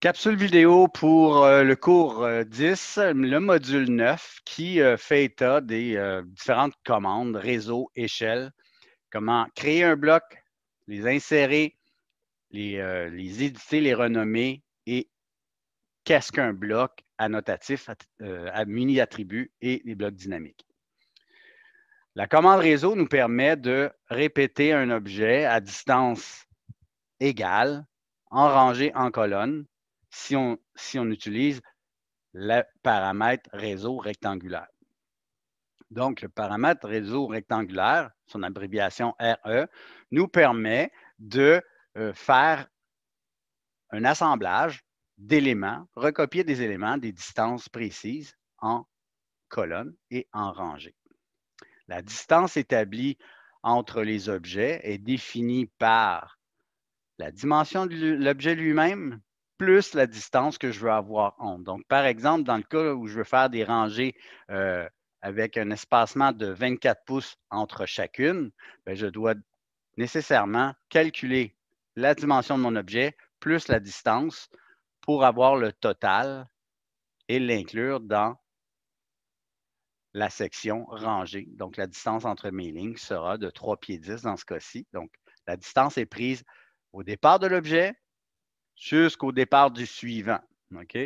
Capsule vidéo pour euh, le cours 10, euh, le module 9 qui euh, fait état des différentes commandes, réseau, échelle, comment créer un bloc, les insérer, les, éditer, les renommer et qu'est-ce qu'un bloc annotatif, à mini attributs et les blocs dynamiques. La commande réseau nous permet de répéter un objet à distance égale en rangée en colonne si on, utilise le paramètre réseau rectangulaire. Donc, le paramètre réseau rectangulaire, son abréviation RE, nous permet de euh, faire un assemblage d'éléments, recopier des éléments des distances précises en colonnes et en rangées. La distance établie entre les objets est définie par la dimension de l'objet lui-même, plus la distance que je veux avoir entre. Donc, par exemple, dans le cas où je veux faire des rangées euh, avec un espacement de 24 pouces entre chacune, ben, je dois nécessairement calculer la dimension de mon objet plus la distance pour avoir le total et l'inclure dans la section rangée. Donc, la distance entre mes lignes sera de 3 pieds 10 dans ce cas-ci. Donc, la distance est prise au départ de l'objet jusqu'au départ du suivant. OK?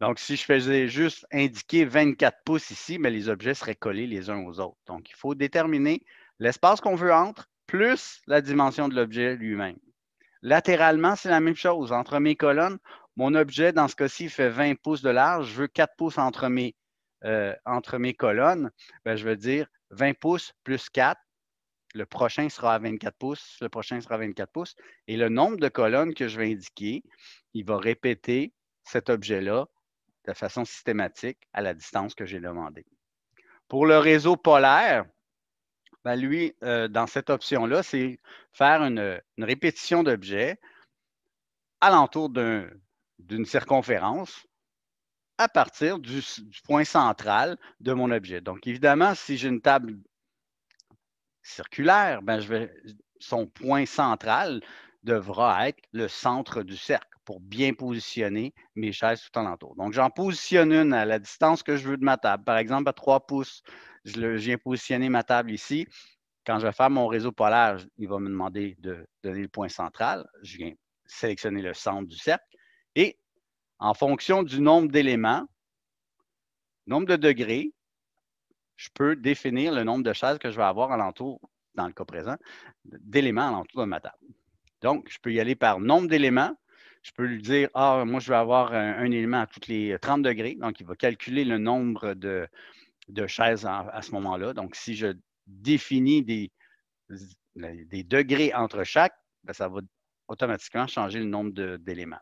Donc, si je faisais juste indiquer 24 pouces ici, mais les objets seraient collés les uns aux autres. Donc, il faut déterminer l'espace qu'on veut entre plus la dimension de l'objet lui-même. Latéralement, c'est la même chose. Entre mes colonnes, mon objet, dans ce cas-ci, fait 20 pouces de large. Je veux 4 pouces entre mes, euh, entre mes colonnes. Ben, je veux dire 20 pouces plus 4, le prochain sera à 24 pouces, le prochain sera à 24 pouces. Et le nombre de colonnes que je vais indiquer, il va répéter cet objet-là de façon systématique à la distance que j'ai demandé. Pour le réseau polaire, ben lui, euh, dans cette option-là, c'est faire une, répétition d'objets alentour d'une circonférence à partir du, du, point central de mon objet. Donc, évidemment, si j'ai une table circulaire, ben je vais, son point central devra être le centre du cercle pour bien positionner mes chaises tout en entour Donc, j'en positionne une à la distance que je veux de ma table. Par exemple, à 3 pouces, je viens positionner ma table ici. Quand je vais faire mon réseau polaire, il va me demander de donner le point central. Je viens sélectionner le centre du cercle. Et en fonction du nombre d'éléments, nombre de degrés, je peux définir le nombre de chaises que je vais avoir alentour, dans le cas présent, d'éléments alentour de ma table. Donc, je peux y aller par nombre d'éléments. Je peux lui dire, ah, moi, je vais avoir un, élément à toutes les 30 degrés. Donc, il va calculer le nombre de, chaises à, ce moment-là. Donc, si je définis des, des degrés entre chaque, ben, ça va automatiquement changer le nombre d'éléments.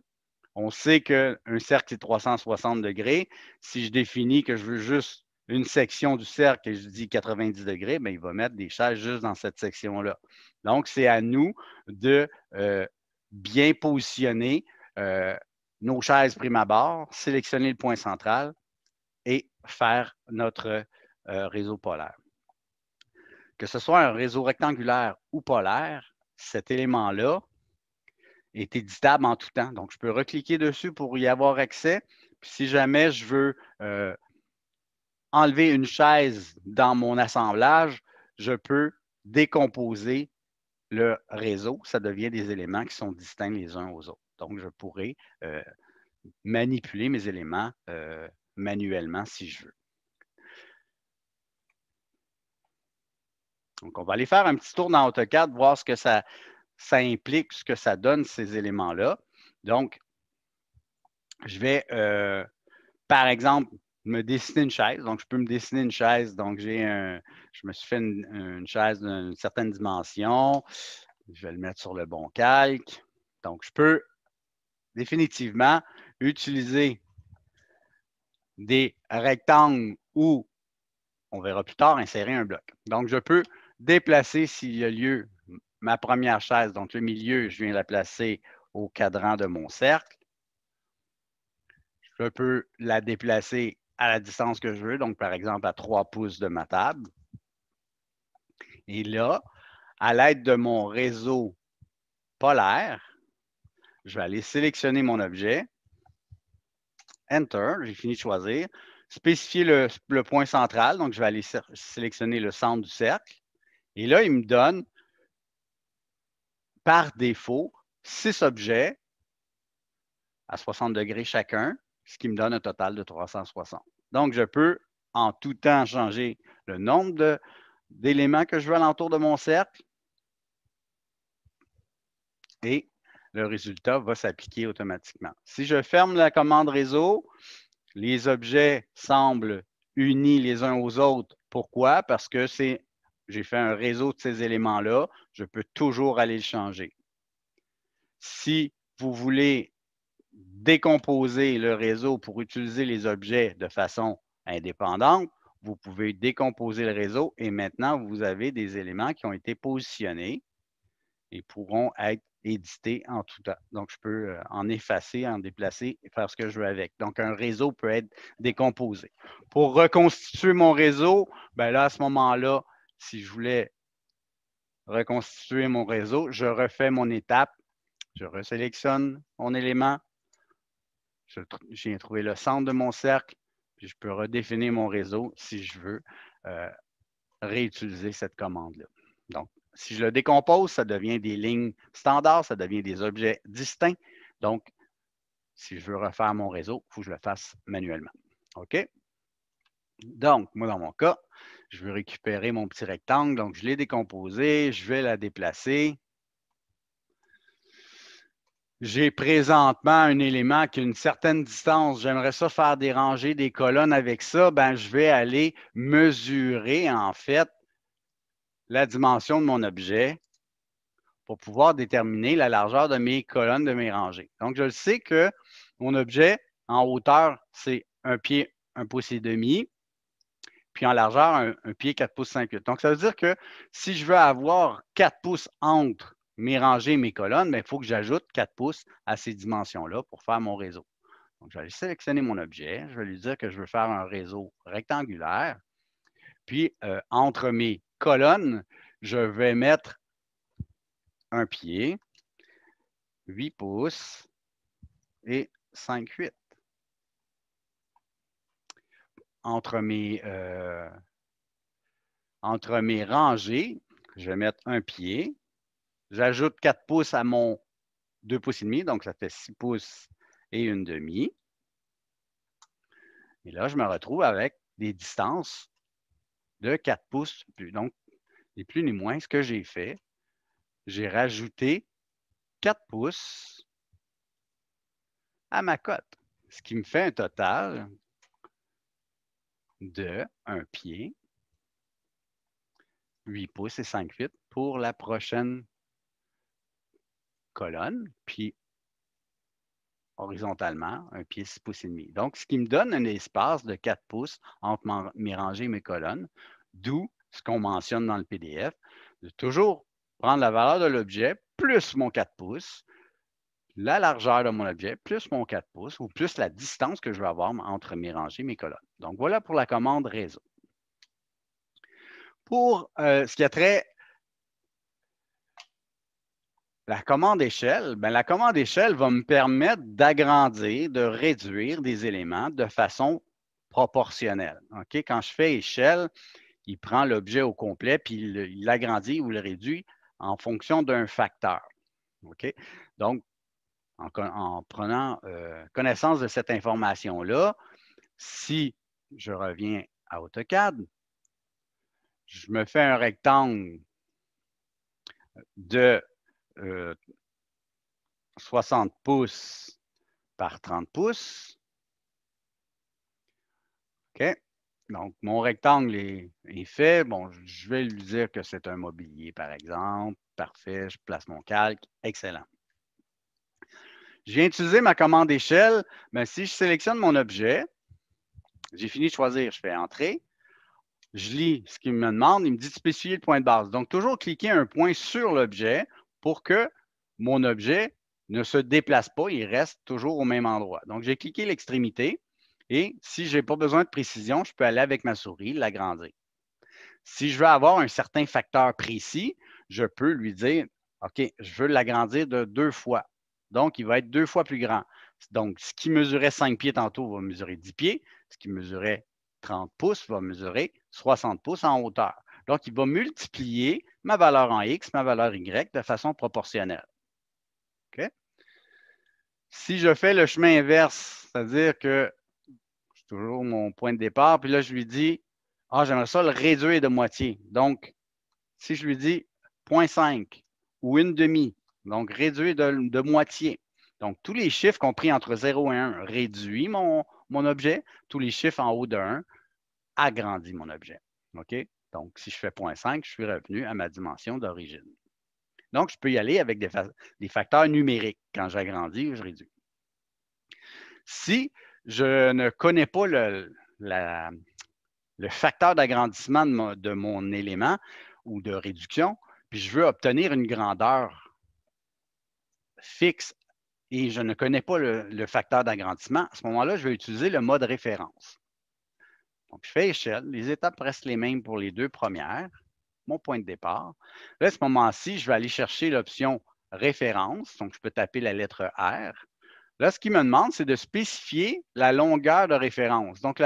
On sait qu'un cercle, c'est 360 degrés. Si je définis que je veux juste une section du cercle, et je dis 90 degrés, ben, il va mettre des chaises juste dans cette section-là. Donc, c'est à nous de euh, bien positionner euh, nos chaises prime abord, sélectionner le point central et faire notre euh, réseau polaire. Que ce soit un réseau rectangulaire ou polaire, cet élément-là est éditable en tout temps. Donc, je peux recliquer dessus pour y avoir accès. Puis si jamais je veux enlever une chaise dans mon assemblage, je peux décomposer le réseau. Ça devient des éléments qui sont distincts les uns aux autres. Donc, je pourrais euh, manipuler mes éléments euh, manuellement si je veux. Donc, on va aller faire un petit tour dans AutoCAD, voir ce que ça, implique, ce que ça donne, ces éléments-là. Donc, je vais, euh, par exemple, me dessiner une chaise. Donc, je peux me dessiner une chaise. Donc, j'ai je me suis fait une, chaise d'une certaine dimension. Je vais le mettre sur le bon calque. Donc, je peux définitivement utiliser des rectangles ou, on verra plus tard, insérer un bloc. Donc, je peux déplacer s'il y a lieu ma première chaise. Donc, le milieu, je viens la placer au cadran de mon cercle. Je peux la déplacer à la distance que je veux, donc par exemple à 3 pouces de ma table. Et là, à l'aide de mon réseau polaire, je vais aller sélectionner mon objet. Enter, j'ai fini de choisir. Spécifier le, point central, donc je vais aller sélectionner le centre du cercle. Et là, il me donne par défaut six objets à 60 degrés chacun ce qui me donne un total de 360. Donc, je peux en tout temps changer le nombre d'éléments que je veux alentour de mon cercle et le résultat va s'appliquer automatiquement. Si je ferme la commande réseau, les objets semblent unis les uns aux autres. Pourquoi? Parce que j'ai fait un réseau de ces éléments-là, je peux toujours aller le changer. Si vous voulez décomposer le réseau pour utiliser les objets de façon indépendante. Vous pouvez décomposer le réseau et maintenant, vous avez des éléments qui ont été positionnés et pourront être édités en tout temps. Donc, je peux euh, en effacer, en déplacer et faire ce que je veux avec. Donc, un réseau peut être décomposé. Pour reconstituer mon réseau, ben là, à ce moment-là, si je voulais reconstituer mon réseau, je refais mon étape, je resélectionne mon élément, je, viens trouver le centre de mon cercle, puis je peux redéfinir mon réseau si je veux euh, réutiliser cette commande-là. Donc, si je le décompose, ça devient des lignes standards, ça devient des objets distincts. Donc, si je veux refaire mon réseau, il faut que je le fasse manuellement. OK? Donc, moi, dans mon cas, je veux récupérer mon petit rectangle. Donc, je l'ai décomposé, je vais la déplacer j'ai présentement un élément qui a une certaine distance, j'aimerais ça faire des rangées, des colonnes avec ça, ben, je vais aller mesurer en fait la dimension de mon objet pour pouvoir déterminer la largeur de mes colonnes, de mes rangées. Donc, je sais que mon objet en hauteur, c'est un pied, un pouce et demi, puis en largeur, un, pied 4 pouces 5 Donc, ça veut dire que si je veux avoir 4 pouces entre mes rangées, mes colonnes, mais il faut que j'ajoute 4 pouces à ces dimensions-là pour faire mon réseau. Donc, je vais sélectionner mon objet, je vais lui dire que je veux faire un réseau rectangulaire. Puis, euh, entre mes colonnes, je vais mettre un pied, 8 pouces et 5, 8. Entre mes, euh, entre mes rangées, je vais mettre un pied, J'ajoute 4 pouces à mon 2 pouces et demi, donc ça fait 6 pouces et une demi. Et là, je me retrouve avec des distances de 4 pouces. Donc, ni plus ni moins, ce que j'ai fait, j'ai rajouté 4 pouces à ma cote, ce qui me fait un total de 1 pied, 8 pouces et 5 pour la prochaine colonne, puis horizontalement, un pied 6 pouces et demi. Donc, ce qui me donne un espace de 4 pouces entre mes rangées et mes colonnes, d'où ce qu'on mentionne dans le PDF, de toujours prendre la valeur de l'objet plus mon 4 pouces, la largeur de mon objet plus mon 4 pouces ou plus la distance que je vais avoir entre mes rangées et mes colonnes. Donc, voilà pour la commande réseau. Pour euh, ce qui a trait la commande échelle, ben, la commande échelle va me permettre d'agrandir, de réduire des éléments de façon proportionnelle. OK? Quand je fais échelle, il prend l'objet au complet, puis il l'agrandit ou le réduit en fonction d'un facteur. OK? Donc, en, prenant euh, connaissance de cette information-là, si je reviens à AutoCAD, je me fais un rectangle de 60 euh, pouces par 30 pouces. OK. Donc, mon rectangle est, fait. Bon, je vais lui dire que c'est un mobilier, par exemple. Parfait, je place mon calque. Excellent. Je viens utiliser ma commande échelle, mais si je sélectionne mon objet, j'ai fini de choisir, je fais entrée. Je lis ce qu'il me demande, il me dit de spécifier le point de base. Donc, toujours cliquer un point sur l'objet pour que mon objet ne se déplace pas, il reste toujours au même endroit. Donc, j'ai cliqué l'extrémité et si je n'ai pas besoin de précision, je peux aller avec ma souris l'agrandir. Si je veux avoir un certain facteur précis, je peux lui dire, OK, je veux l'agrandir de deux fois. Donc, il va être deux fois plus grand. Donc, ce qui mesurait 5 pieds tantôt va mesurer 10 pieds. Ce qui mesurait 30 pouces va mesurer 60 pouces en hauteur. Donc, il va multiplier ma valeur en X, ma valeur Y de façon proportionnelle. OK? Si je fais le chemin inverse, c'est-à-dire que c'est toujours mon point de départ, puis là, je lui dis, ah, j'aimerais ça le réduire de moitié. Donc, si je lui dis 0.5 ou une demi, donc réduire de, moitié. Donc, tous les chiffres compris entre 0 et 1 réduit mon, mon objet. Tous les chiffres en haut de 1 agrandit mon objet. OK? Donc, si je fais 0.5, je suis revenu à ma dimension d'origine. Donc, je peux y aller avec des, facteurs numériques. Quand j'agrandis, ou je réduis. Si je ne connais pas le, facteur d'agrandissement de, mon élément ou de réduction, puis je veux obtenir une grandeur fixe et je ne connais pas le facteur d'agrandissement, à ce moment-là, je vais utiliser le mode référence. Donc, je fais échelle. Les étapes restent les mêmes pour les deux premières. Mon point de départ. Là, à ce moment-ci, je vais aller chercher l'option référence. Donc, je peux taper la lettre R. Là, ce qu'il me demande, c'est de spécifier la longueur de référence. Donc,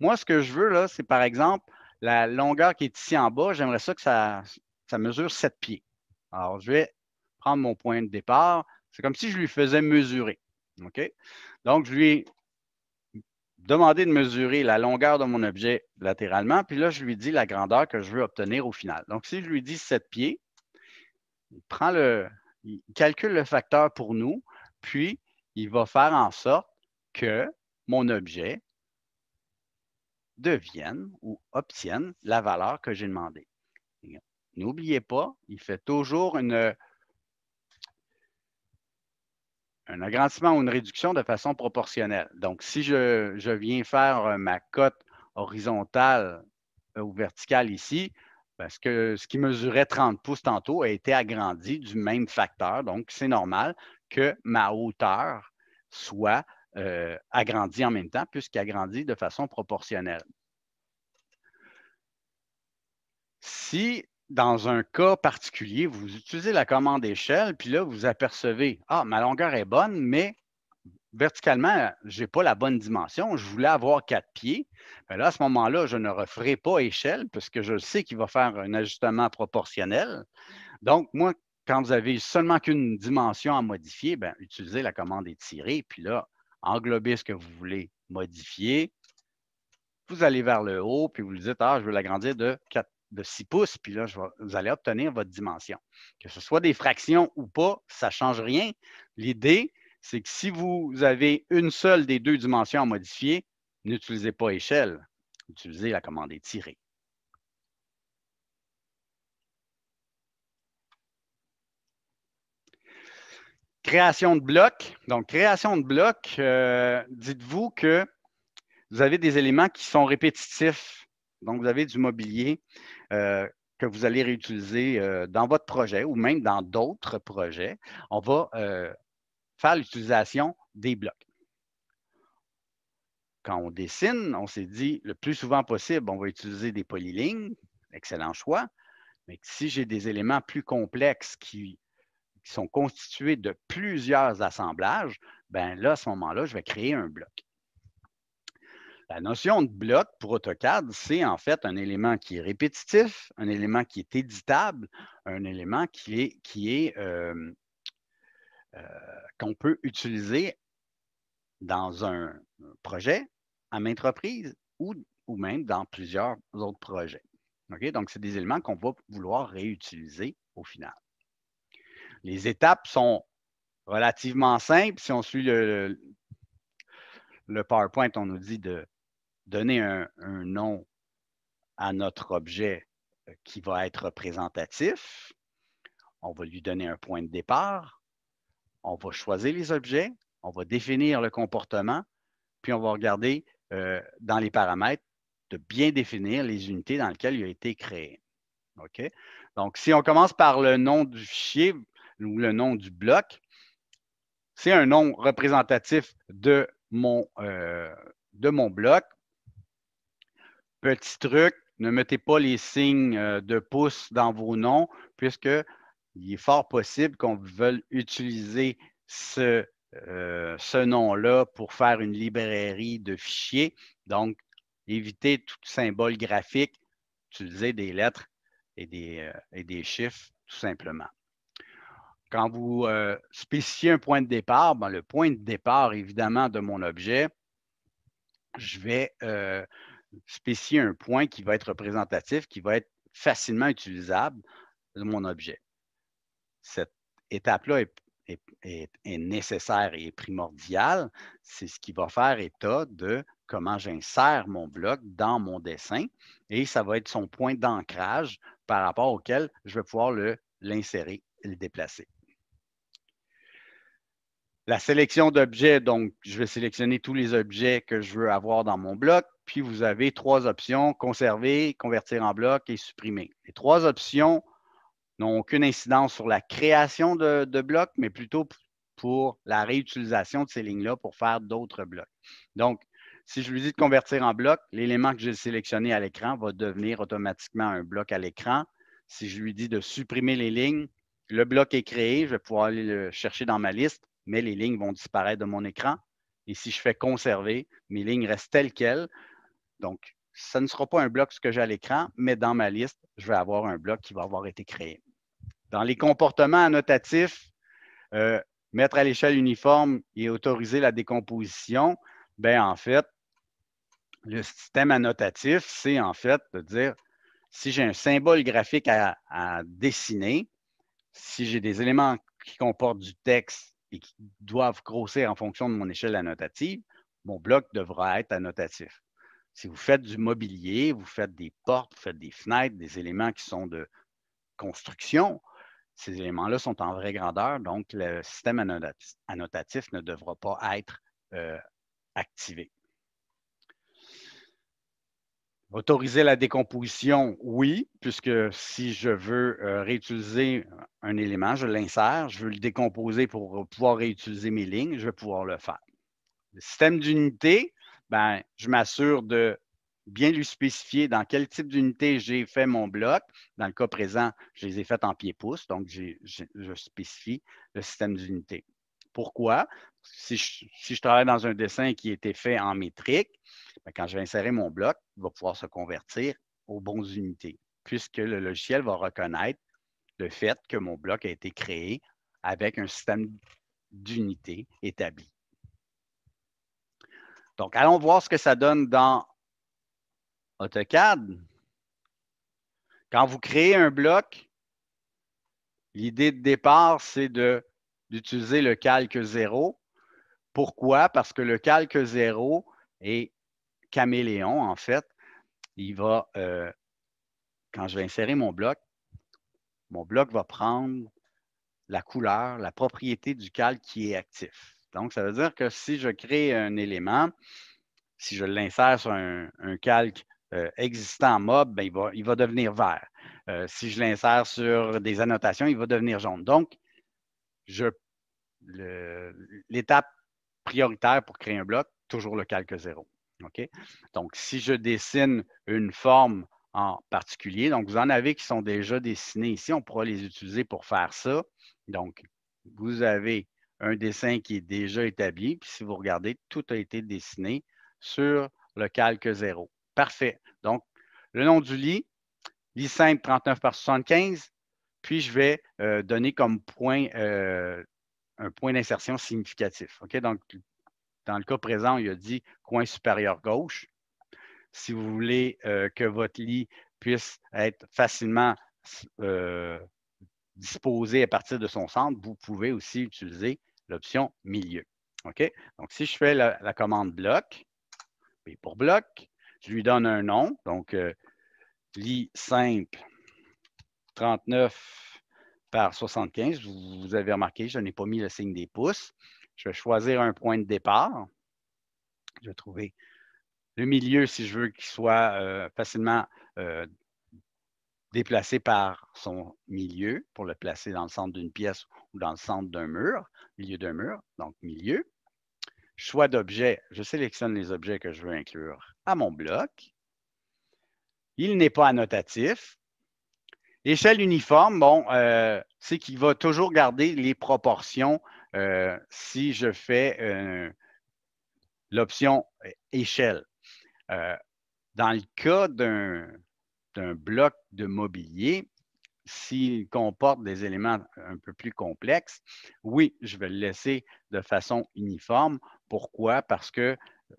moi, ce que je veux, là, c'est par exemple la longueur qui est ici en bas. J'aimerais ça que ça, ça mesure 7 pieds. Alors, je vais prendre mon point de départ. C'est comme si je lui faisais mesurer. OK? Donc, je lui demander de mesurer la longueur de mon objet latéralement, puis là, je lui dis la grandeur que je veux obtenir au final. Donc, si je lui dis 7 pieds, il prend le, il calcule le facteur pour nous, puis il va faire en sorte que mon objet devienne ou obtienne la valeur que j'ai demandée. N'oubliez pas, il fait toujours une un agrandissement ou une réduction de façon proportionnelle. Donc, si je, viens faire euh, ma cote horizontale euh, ou verticale ici, parce ben, que ce qui mesurait 30 pouces tantôt a été agrandi du même facteur. Donc, c'est normal que ma hauteur soit euh, agrandie en même temps, puisqu'agrandie de façon proportionnelle. Si dans un cas particulier, vous utilisez la commande échelle, puis là, vous apercevez, ah, ma longueur est bonne, mais verticalement, je n'ai pas la bonne dimension, je voulais avoir quatre pieds. Mais ben là, à ce moment-là, je ne referai pas échelle parce que je sais qu'il va faire un ajustement proportionnel. Donc, moi, quand vous avez seulement qu'une dimension à modifier, bien, utilisez la commande étirer, puis là, englobez ce que vous voulez modifier. Vous allez vers le haut, puis vous lui dites, ah, je veux l'agrandir de quatre pieds de 6 pouces, puis là, vous allez obtenir votre dimension. Que ce soit des fractions ou pas, ça ne change rien. L'idée, c'est que si vous avez une seule des deux dimensions à modifier, n'utilisez pas échelle, utilisez la commande étirée. Création de blocs. Donc, création de blocs, euh, dites-vous que vous avez des éléments qui sont répétitifs. Donc, vous avez du mobilier. Euh, que vous allez réutiliser euh, dans votre projet ou même dans d'autres projets, on va euh, faire l'utilisation des blocs. Quand on dessine, on s'est dit le plus souvent possible, on va utiliser des polylignes, excellent choix, mais si j'ai des éléments plus complexes qui, qui sont constitués de plusieurs assemblages, ben là, à ce moment-là, je vais créer un bloc. La notion de bloc pour AutoCAD, c'est en fait un élément qui est répétitif, un élément qui est éditable, un élément qui est, euh, euh, qu'on peut utiliser dans un projet, à maintes reprises ou, ou même dans plusieurs autres projets. Donc, c'est des éléments qu'on va vouloir réutiliser au final. Les étapes sont relativement simples. Si on suit le, le PowerPoint, on nous dit de donner un, nom à notre objet euh, qui va être représentatif. On va lui donner un point de départ. On va choisir les objets. On va définir le comportement. Puis on va regarder euh, dans les paramètres de bien définir les unités dans lesquelles il a été créé. OK? Donc, si on commence par le nom du fichier ou le nom du bloc, c'est un nom représentatif de mon, euh, de mon bloc. Petit truc, ne mettez pas les signes euh, de pouce dans vos noms, puisque il est fort possible qu'on veuille utiliser ce, euh, ce nom-là pour faire une librairie de fichiers. Donc, évitez tout symbole graphique, utilisez des lettres et des, euh, des chiffres, tout simplement. Quand vous spécifiez un point de départ, ben, le point de départ, évidemment, de mon objet, je vais spécier un point qui va être représentatif, qui va être facilement utilisable de mon objet. Cette étape-là est, est, nécessaire et primordiale. C'est ce qui va faire état de comment j'insère mon bloc dans mon dessin et ça va être son point d'ancrage par rapport auquel je vais pouvoir l'insérer et le déplacer. La sélection d'objets, donc je vais sélectionner tous les objets que je veux avoir dans mon bloc puis vous avez trois options, conserver, convertir en bloc et supprimer. Les trois options n'ont aucune incidence sur la création de, blocs, mais plutôt pour la réutilisation de ces lignes-là pour faire d'autres blocs. Donc, si je lui dis de convertir en bloc, l'élément que j'ai sélectionné à l'écran va devenir automatiquement un bloc à l'écran. Si je lui dis de supprimer les lignes, le bloc est créé, je vais pouvoir aller le chercher dans ma liste, mais les lignes vont disparaître de mon écran. Et si je fais conserver, mes lignes restent telles quelles. Donc, ça ne sera pas un bloc ce que j'ai à l'écran, mais dans ma liste, je vais avoir un bloc qui va avoir été créé. Dans les comportements annotatifs, euh, mettre à l'échelle uniforme et autoriser la décomposition, bien, en fait, le système annotatif, c'est en fait de dire si j'ai un symbole graphique à dessiner, si j'ai des éléments qui comportent du texte et qui doivent grossir en fonction de mon échelle annotative, mon bloc devra être annotatif. Si vous faites du mobilier, vous faites des portes, vous faites des fenêtres, des éléments qui sont de construction, ces éléments-là sont en vraie grandeur, donc le système annotatif ne devra pas être euh, activé. Autoriser la décomposition, oui, puisque si je veux euh, réutiliser un élément, je l'insère, je veux le décomposer pour pouvoir réutiliser mes lignes, je vais pouvoir le faire. Le système d'unité, ben, je m'assure de bien lui spécifier dans quel type d'unité j'ai fait mon bloc. Dans le cas présent, je les ai faites en pied-pouce, donc je, spécifie le système d'unité. Pourquoi? Si je, travaille dans un dessin qui a été fait en métrique, ben, quand je vais insérer mon bloc, il va pouvoir se convertir aux bons unités, puisque le logiciel va reconnaître le fait que mon bloc a été créé avec un système d'unité établi. Donc, allons voir ce que ça donne dans AutoCAD. Quand vous créez un bloc, l'idée de départ, c'est d'utiliser le calque zéro. Pourquoi? Parce que le calque zéro est caméléon, en fait. Il va, euh, quand je vais insérer mon bloc, mon bloc va prendre la couleur, la propriété du calque qui est actif. Donc, ça veut dire que si je crée un élément, si je l'insère sur un, calque euh, existant en mob, ben, il, va, devenir vert. Euh, si je l'insère sur des annotations, il va devenir jaune. Donc, l'étape prioritaire pour créer un bloc, toujours le calque zéro. Donc, si je dessine une forme en particulier, donc vous en avez qui sont déjà dessinés ici, on pourra les utiliser pour faire ça. Donc, vous avez un dessin qui est déjà établi. Puis si vous regardez, tout a été dessiné sur le calque zéro. Parfait. Donc, le nom du lit, lit simple 39 par 75, puis je vais euh, donner comme point euh, un point d'insertion significatif. OK? Donc, dans le cas présent, il a dit coin supérieur gauche. Si vous voulez euh, que votre lit puisse être facilement disposé à partir de son centre, vous pouvez aussi utiliser l'option milieu. OK? Donc, si je fais la, commande bloc, pour bloc, je lui donne un nom, donc euh, lit simple 39 par 75. Vous, avez remarqué, je n'ai pas mis le signe des pouces. Je vais choisir un point de départ. Je vais trouver le milieu si je veux qu'il soit euh, facilement euh, déplacé par son milieu pour le placer dans le centre d'une pièce ou dans le centre d'un mur, milieu d'un mur, donc milieu. Choix d'objet, je sélectionne les objets que je veux inclure à mon bloc. Il n'est pas annotatif. Échelle uniforme, bon, euh, c'est qu'il va toujours garder les proportions euh, si je fais euh, l'option échelle. dans le cas d'un bloc de mobilier, s'il comporte des éléments un peu plus complexes, oui, je vais le laisser de façon uniforme. Pourquoi? Parce que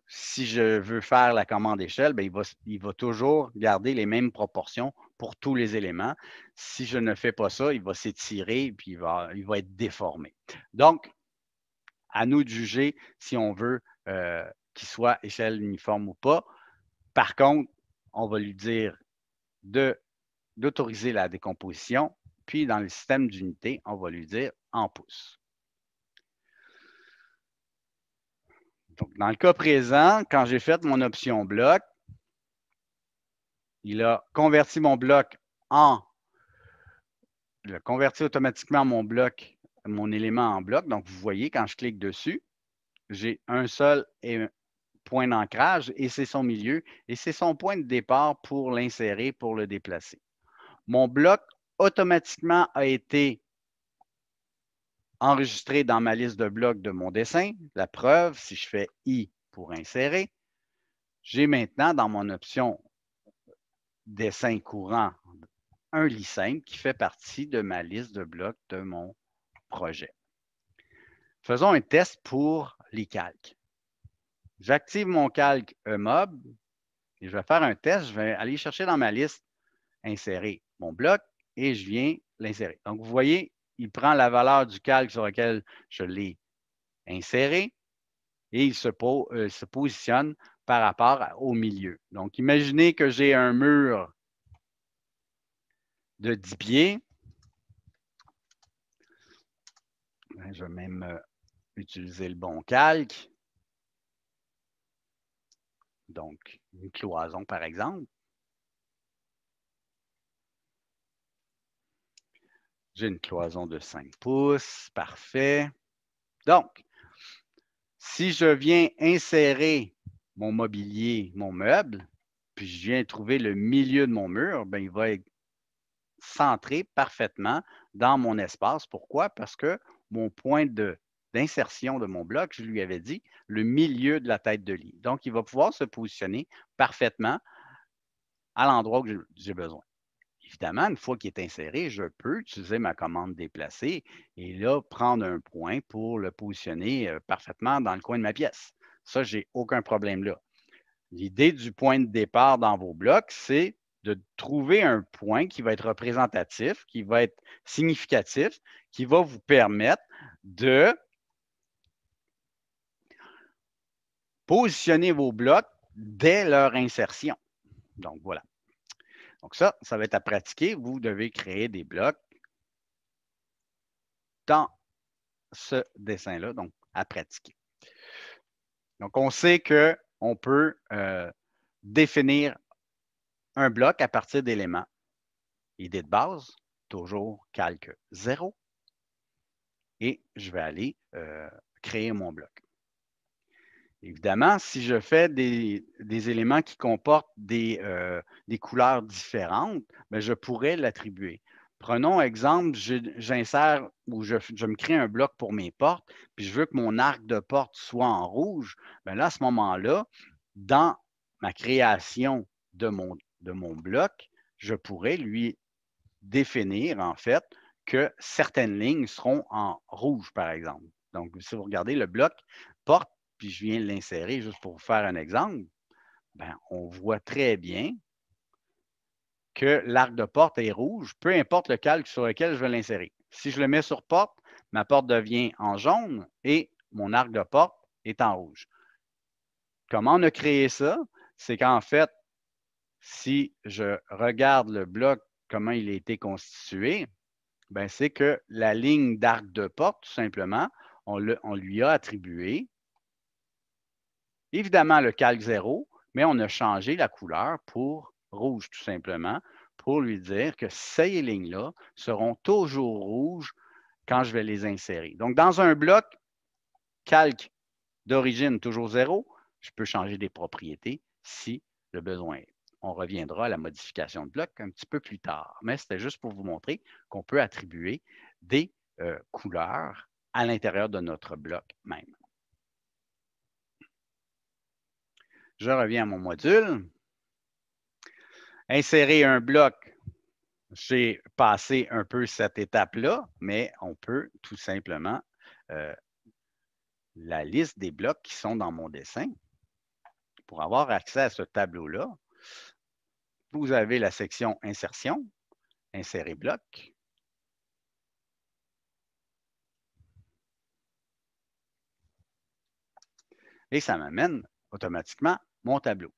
si je veux faire la commande échelle, ben, il, va, toujours garder les mêmes proportions pour tous les éléments. Si je ne fais pas ça, il va s'étirer puis il va, être déformé. Donc, à nous de juger si on veut euh, qu'il soit échelle uniforme ou pas. Par contre, on va lui dire de d'autoriser la décomposition, puis dans le système d'unité, on va lui dire en pouces. Donc, dans le cas présent, quand j'ai fait mon option bloc, il a converti mon bloc en, il a converti automatiquement mon bloc, mon élément en bloc. Donc, vous voyez, quand je clique dessus, j'ai un seul point d'ancrage et c'est son milieu et c'est son point de départ pour l'insérer, pour le déplacer mon bloc automatiquement a été enregistré dans ma liste de blocs de mon dessin. La preuve, si je fais I pour insérer, j'ai maintenant dans mon option dessin courant un lit qui fait partie de ma liste de blocs de mon projet. Faisons un test pour les calques. J'active mon calque E-Mob » et je vais faire un test. Je vais aller chercher dans ma liste insérer mon bloc et je viens l'insérer. Donc, vous voyez, il prend la valeur du calque sur lequel je l'ai inséré et il se, euh, positionne par rapport au milieu. Donc, imaginez que j'ai un mur de 10 pieds. Ben, je vais même euh, utiliser le bon calque. Donc, une cloison, par exemple. J'ai une cloison de 5 pouces. Parfait. Donc, si je viens insérer mon mobilier, mon meuble, puis je viens trouver le milieu de mon mur, ben, il va être centré parfaitement dans mon espace. Pourquoi? Parce que mon point d'insertion de, mon bloc, je lui avais dit, le milieu de la tête de lit. Donc, il va pouvoir se positionner parfaitement à l'endroit où j'ai besoin. Évidemment, une fois qu'il est inséré, je peux utiliser ma commande déplacer et là, prendre un point pour le positionner euh, parfaitement dans le coin de ma pièce. Ça, je n'ai aucun problème là. L'idée du point de départ dans vos blocs, c'est de trouver un point qui va être représentatif, qui va être significatif, qui va vous permettre de positionner vos blocs dès leur insertion. Donc voilà. Donc ça, ça va être à pratiquer. Vous devez créer des blocs dans ce dessin-là, donc à pratiquer. Donc on sait qu'on peut euh, définir un bloc à partir d'éléments. Idée de base, toujours calque 0. Et je vais aller euh, créer mon bloc. Évidemment, si je fais des, éléments qui comportent des, euh, couleurs différentes, ben, je pourrais l'attribuer. Prenons exemple, j'insère ou je, me crée un bloc pour mes portes, puis je veux que mon arc de porte soit en rouge. Ben là, à ce moment-là, dans ma création de mon, de mon bloc, je pourrais lui définir, en fait, que certaines lignes seront en rouge, par exemple. Donc, si vous regardez le bloc porte, puis je viens de l'insérer juste pour vous faire un exemple, ben, on voit très bien que l'arc de porte est rouge, peu importe le calque sur lequel je vais l'insérer. Si je le mets sur porte, ma porte devient en jaune et mon arc de porte est en rouge. Comment on a créé ça? C'est qu'en fait, si je regarde le bloc, comment il a été constitué, ben, c'est que la ligne d'arc de porte, tout simplement, on lui a attribué Évidemment, le calque zéro, mais on a changé la couleur pour rouge, tout simplement, pour lui dire que ces lignes-là seront toujours rouges quand je vais les insérer. Donc, dans un bloc calque d'origine toujours zéro, je peux changer des propriétés si le besoin est. On reviendra à la modification de bloc un petit peu plus tard, mais c'était juste pour vous montrer qu'on peut attribuer des euh, couleurs à l'intérieur de notre bloc même. Je reviens à mon module. Insérer un bloc. J'ai passé un peu cette étape-là, mais on peut tout simplement euh, la liste des blocs qui sont dans mon dessin. Pour avoir accès à ce tableau-là, vous avez la section Insertion, Insérer bloc. Et ça m'amène automatiquement mon tableau.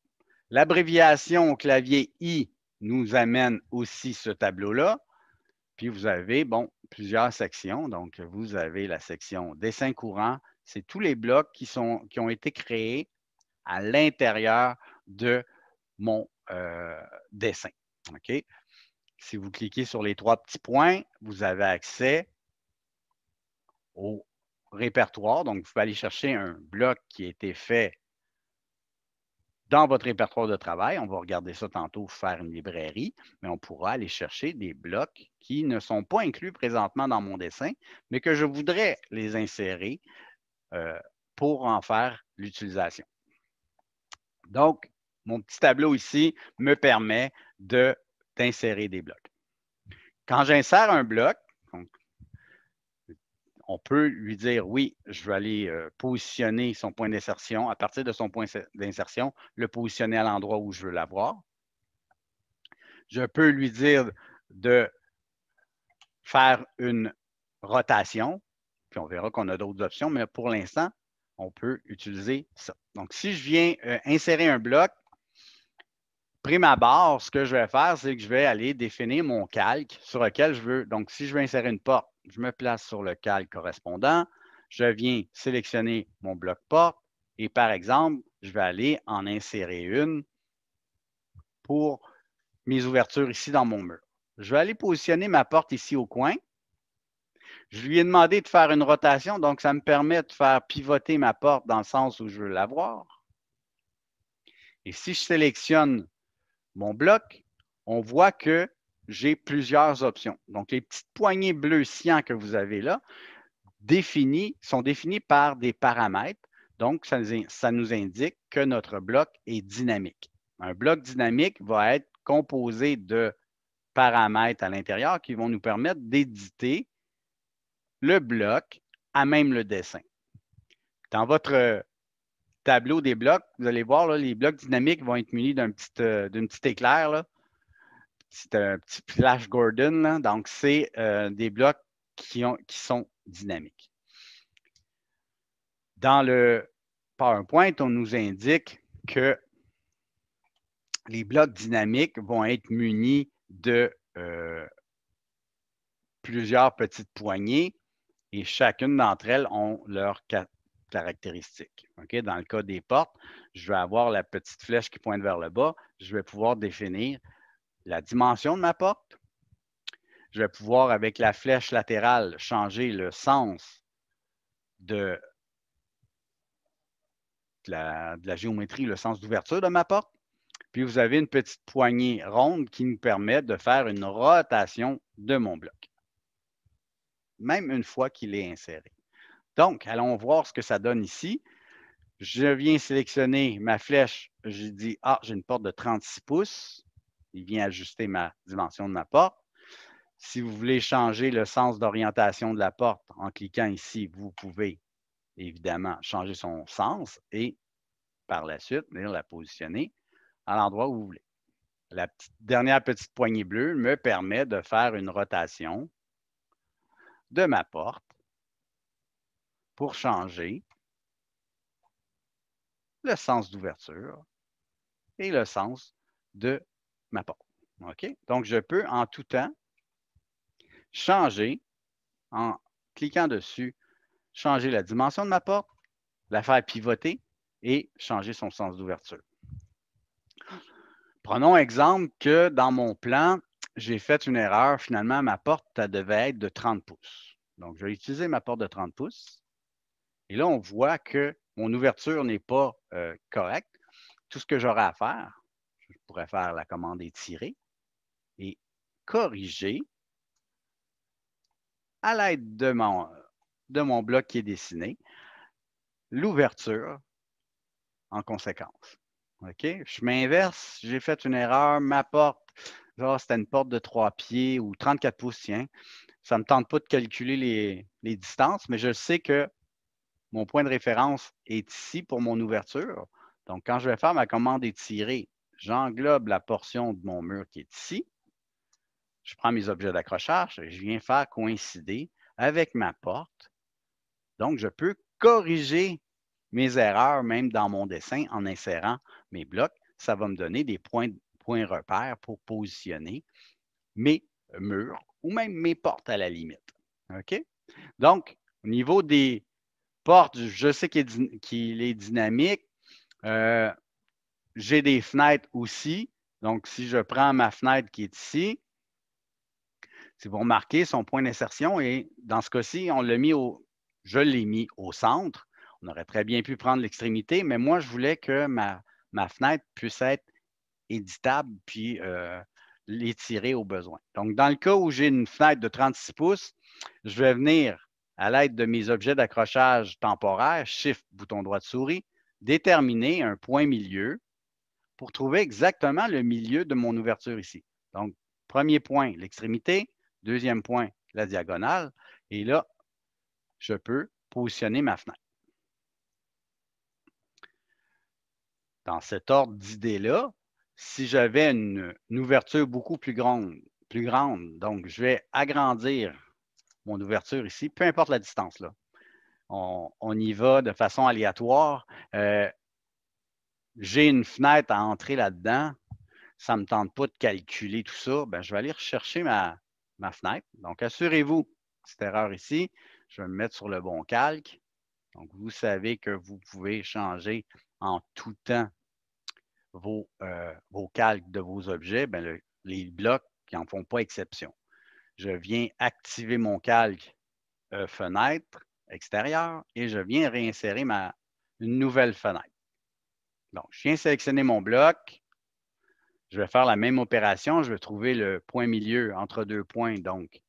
L'abréviation au clavier I nous amène aussi ce tableau-là. Puis vous avez, bon, plusieurs sections. Donc, vous avez la section dessin courant. C'est tous les blocs qui, ont été créés à l'intérieur de mon euh, dessin. OK? Si vous cliquez sur les trois petits points, vous avez accès au répertoire. Donc, vous pouvez aller chercher un bloc qui a été fait dans votre répertoire de travail, on va regarder ça tantôt, faire une librairie, mais on pourra aller chercher des blocs qui ne sont pas inclus présentement dans mon dessin, mais que je voudrais les insérer euh, pour en faire l'utilisation. Donc, mon petit tableau ici me permet d'insérer des blocs. Quand j'insère un bloc, on peut lui dire oui, je vais aller euh, positionner son point d'insertion, à partir de son point d'insertion, le positionner à l'endroit où je veux l'avoir. Je peux lui dire de faire une rotation, puis on verra qu'on a d'autres options, mais pour l'instant, on peut utiliser ça. Donc, si je viens euh, insérer un bloc, ma barre, ce que je vais faire, c'est que je vais aller définir mon calque sur lequel je veux. Donc, si je veux insérer une porte, je me place sur le calque correspondant. Je viens sélectionner mon bloc porte et par exemple, je vais aller en insérer une pour mes ouvertures ici dans mon mur. Je vais aller positionner ma porte ici au coin. Je lui ai demandé de faire une rotation, donc ça me permet de faire pivoter ma porte dans le sens où je veux l'avoir. Et si je sélectionne mon bloc, on voit que j'ai plusieurs options. Donc, les petites poignées bleues cyan que vous avez là définies, sont définies par des paramètres. Donc, ça ça nous indique que notre bloc est dynamique. Un bloc dynamique va être composé de paramètres à l'intérieur qui vont nous permettre d'éditer le bloc à même le dessin. Dans votre tableau des blocs, vous allez voir, les blocs dynamiques vont être munis d'un petit, euh, éclair, C'est un petit flash Gordon. Donc, c'est euh, des blocs qui, sont dynamiques. Dans le PowerPoint, on nous indique que les blocs dynamiques vont être munis de euh, plusieurs petites poignées et chacune d'entre elles ont leur dans le cas des portes, je vais avoir la petite flèche qui pointe vers le bas. Je vais pouvoir définir la dimension de ma porte. Je vais pouvoir, avec la flèche latérale, changer le sens de la géométrie, le sens d'ouverture de ma porte. Puis vous avez une petite poignée ronde qui nous permet de faire une rotation de mon bloc, même une fois qu'il est inséré. Donc, allons voir ce que ça donne ici. Je viens sélectionner ma flèche. Je dis ah, j'ai une porte de 36 pouces. Il vient ajuster ma dimension de ma porte. Si vous voulez changer le sens d'orientation de la porte en cliquant ici, vous pouvez évidemment changer son sens et par la suite venir la positionner à l'endroit où vous voulez. La dernière petite poignée bleue me permet de faire une rotation de ma porte pour changer le sens d'ouverture et le sens de ma porte. OK? Donc, je peux en tout temps changer en cliquant dessus, changer la dimension de ma porte, la faire pivoter et changer son sens d'ouverture. Prenons exemple que dans mon plan, j'ai fait une erreur. Finalement, ma porte, elle devait être de 30 pouces. Donc, je vais utiliser ma porte de 30 pouces. Et là, on voit que mon ouverture n'est pas euh, correcte. Tout ce que j'aurais à faire, je pourrais faire la commande étirée et corriger à l'aide de mon, de mon bloc qui est dessiné l'ouverture en conséquence. OK? je m'inverse, j'ai fait une erreur, ma porte, genre c'était une porte de 3 pieds ou 34 pouces, tiens. Ça ne me tente pas de calculer les distances, mais je sais que mon point de référence est ici pour mon ouverture. Donc, quand je vais faire ma commande étirée, j'englobe la portion de mon mur qui est ici. Je prends mes objets d'accrochage et je viens faire coïncider avec ma porte. Donc, je peux corriger mes erreurs même dans mon dessin en insérant mes blocs. Ça va me donner des points, points repères pour positionner mes murs ou même mes portes à la limite. OK? Donc, au niveau des porte, je sais qu'il est, dynamique. Euh, j'ai des fenêtres aussi. Donc, si je prends ma fenêtre qui est ici, si vous remarquez, son point d'insertion et dans ce cas-ci, on l'a mis au, je l'ai mis au centre. On aurait très bien pu prendre l'extrémité, mais moi, je voulais que ma, ma fenêtre puisse être éditable puis euh, l'étirer au besoin. Donc, dans le cas où j'ai une fenêtre de 36 pouces, je vais venir à l'aide de mes objets d'accrochage temporaire, Shift, bouton droit de souris, déterminer un point milieu pour trouver exactement le milieu de mon ouverture ici. Donc, premier point, l'extrémité. Deuxième point, la diagonale. Et là, je peux positionner ma fenêtre. Dans cet ordre d'idées-là, si j'avais une, une, ouverture beaucoup plus grande, plus grande, donc je vais agrandir mon ouverture ici, peu importe la distance. Là. On, y va de façon aléatoire. Euh, j'ai une fenêtre à entrer là-dedans. Ça ne me tente pas de calculer tout ça. Ben, je vais aller rechercher ma, ma fenêtre. Donc, assurez-vous, cette erreur ici, je vais me mettre sur le bon calque. Donc, vous savez que vous pouvez changer en tout temps vos, euh, vos calques de vos objets. Ben, les blocs qui n'en font pas exception je viens activer mon calque euh, fenêtre extérieure et je viens réinsérer ma nouvelle fenêtre. Donc, je viens sélectionner mon bloc. Je vais faire la même opération. Je vais trouver le point milieu entre deux points. Donc,